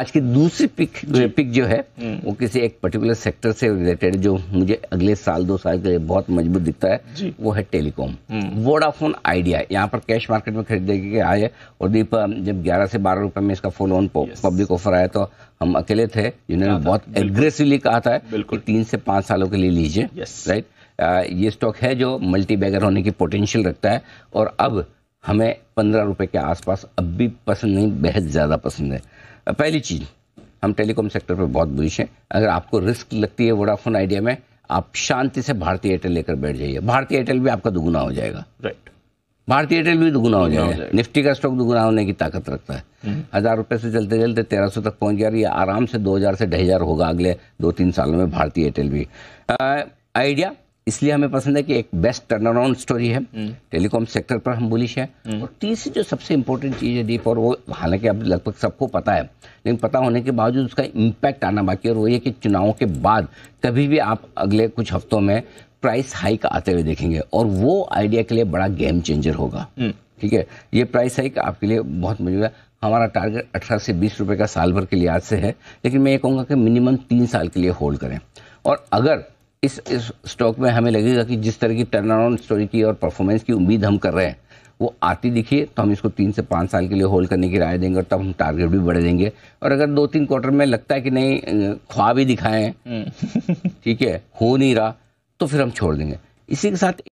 आज की दूसरी पिक पिक जो है हम्म। वो किसी एक पर्टिकुलर सेक्टर से रिलेटेड जो मुझे अगले साल दो साल के लिए बहुत मजबूत दिखता है वो है टेलीकॉम वोडाफोन आइडिया यहाँ पर कैश मार्केट में खरीद के आए और दीप जब 11 से 12 रुपए में इसका फुल ऑन पब्लिक ऑफर आया तो हम अकेले थे जिन्होंने बहुत एग्रेसिवली कहा था बिल्कुल तीन से पांच सालों के लिए लीजिए राइट ये स्टॉक है जो मल्टी बैगर होने की पोटेंशियल रखता है और अब हमें पंद्रह रुपये के आसपास अब भी पसंद नहीं बेहद ज़्यादा पसंद है पहली चीज़ हम टेलीकॉम सेक्टर पर बहुत बुलिश हैं अगर आपको रिस्क लगती है वोडाफोन आइडिया में आप शांति से भारतीय एयरटेल लेकर बैठ जाइए भारतीय एयरटेल भी आपका दुगुना हो जाएगा राइट भारतीय एयरटेल भी दुगुना हो जाएगा निफ्टी का स्टॉक दुगुना होने की ताकत रखता है हम्म। हज़ार रुपये से चलते चलते तेरह सौ तक पहुंच जा रही है आराम से दो हज़ार से ढाई हज़ार होगा अगले दो तीन सालों में भारतीय एयरटेल भी आइडिया इसलिए हमें पसंद है कि एक बेस्ट टर्न अराउंड स्टोरी है हम्म। टेलीकॉम सेक्टर पर हम बुलिश हैं हम्म। और तीसरी जो सबसे इंपॉर्टेंट चीज़ है डीप और वो हालांकि अब लगभग सबको पता है लेकिन पता होने के बावजूद उसका इम्पैक्ट आना बाकी और वो ये कि चुनाव के बाद कभी भी आप अगले कुछ हफ्तों में प्राइस हाइक आते हुए देखेंगे और वो आइडिया के लिए बड़ा गेम चेंजर होगा हम्म। ठीक है ये प्राइस हाइक आपके लिए बहुत मजबूत है हमारा टारगेट अठारह से बीस रुपये का साल भर के लिहाज से है लेकिन मैं ये कहूँगा कि मिनिमम तीन साल के लिए होल्ड करें और अगर इस, इस स्टॉक में हमें लगेगा कि जिस तरह की टर्न अराउंड स्टोरी की और परफॉर्मेंस की उम्मीद हम कर रहे हैं वो आती दिखिए तो हम इसको तीन से पाँच साल के लिए होल्ड करने की राय देंगे और तब हम टारगेट भी बढ़े देंगे और अगर दो तीन क्वार्टर में लगता है कि नहीं ख्वाब ही दिखाएं हम्म। ठीक है हो नहीं रहा तो फिर हम छोड़ देंगे इसी के साथ